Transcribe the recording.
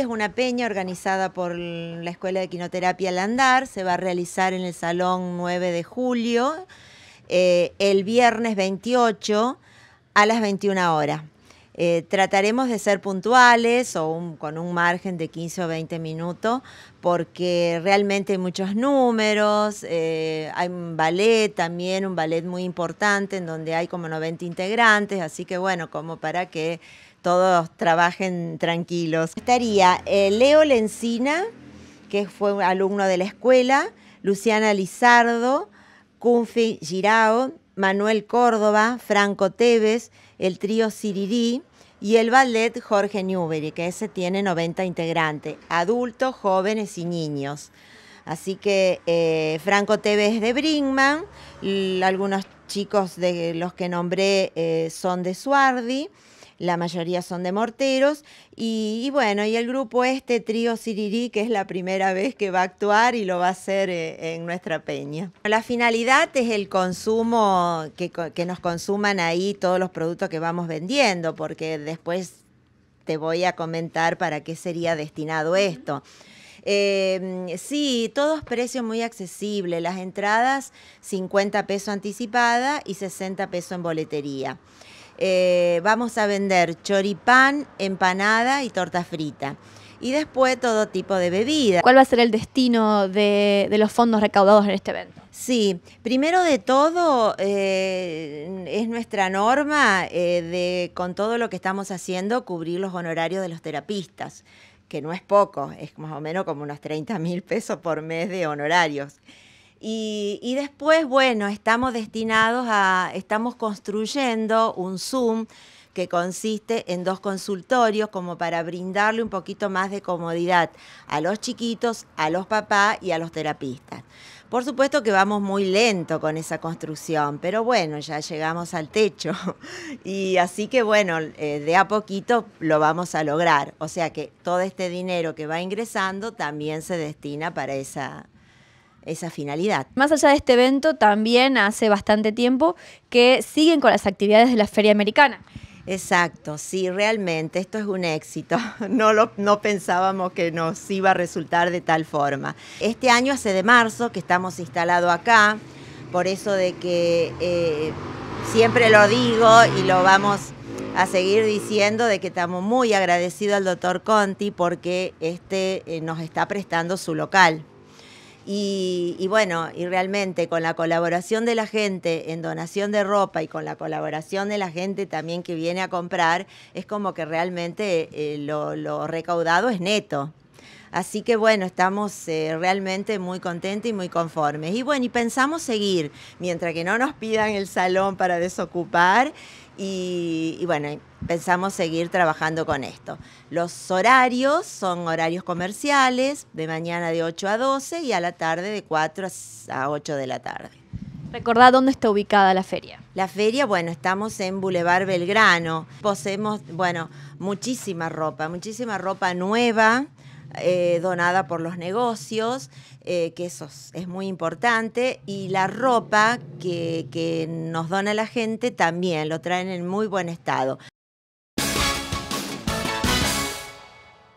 es una peña organizada por la Escuela de Quinoterapia Landar. Se va a realizar en el Salón 9 de julio, eh, el viernes 28 a las 21 horas. Eh, trataremos de ser puntuales o con un margen de 15 o 20 minutos porque realmente hay muchos números, eh, hay un ballet también, un ballet muy importante en donde hay como 90 integrantes, así que bueno, como para que todos trabajen tranquilos. Estaría eh, Leo Lencina, que fue alumno de la escuela, Luciana Lizardo, Kunfi Girao, Manuel Córdoba, Franco Tevez, el trío Sirirí y el ballet Jorge Newbery, que ese tiene 90 integrantes, adultos, jóvenes y niños. Así que eh, Franco Tevez de Brinkman, algunos chicos de los que nombré eh, son de Suardi la mayoría son de morteros. Y, bueno, y el grupo este, Trío Siriri, que es la primera vez que va a actuar y lo va a hacer eh, en nuestra peña. La finalidad es el consumo, que, nos consuman ahí todos los productos que vamos vendiendo, porque después te voy a comentar para qué sería destinado esto. Em, sí, todos precios muy accesibles. Las entradas 50 pesos anticipada y 60 pesos en boletería. Eh, vamos a vender choripán, empanada y torta frita. Y después todo tipo de bebida. ¿Cuál va a ser el destino de, los fondos recaudados en este evento? Sí, primero de todo eh, es nuestra norma eh, de con todo lo que estamos haciendo cubrir los honorarios de los terapistas, que no es poco, es más o menos como unos 30 mil pesos por mes de honorarios. Y, después, bueno, estamos destinados a, estamos construyendo un Zoom que consiste en dos consultorios como para brindarle un poquito más de comodidad a los chiquitos, a los papás y a los terapistas. Por supuesto que vamos muy lento con esa construcción, pero bueno, ya llegamos al techo y así que bueno, eh, de a poquito lo vamos a lograr. O sea que todo este dinero que va ingresando también se destina para esa, esa finalidad. Más allá de este evento, también hace bastante tiempo que siguen con las actividades de la Feria Americana. Exacto, sí, realmente esto es un éxito. No, lo, no pensábamos que nos iba a resultar de tal forma. Este año hace de marzo que estamos instalados acá, por eso de que eh, siempre lo digo y lo vamos a seguir diciendo de que estamos muy agradecidos al doctor Conti porque este eh, nos está prestando su local. Y, bueno, y realmente con la colaboración de la gente en donación de ropa y con la colaboración de la gente también que viene a comprar, es como que realmente eh, lo recaudado es neto. Así que bueno, estamos eh, realmente muy contentos y muy conformes. Y bueno, y pensamos seguir, mientras que no nos pidan el salón para desocupar. Y, bueno, pensamos seguir trabajando con esto. Los horarios son horarios comerciales, de mañana de 8 a 12 y a la tarde de 4 a 8 de la tarde. Recordad dónde está ubicada la feria. La feria, bueno, estamos en Boulevard Belgrano. Poseemos, bueno, muchísima ropa, muchísima ropa nueva. Eh, donada por los negocios, eh, que eso es muy importante, y la ropa que, que nos dona la gente también lo traen en muy buen estado.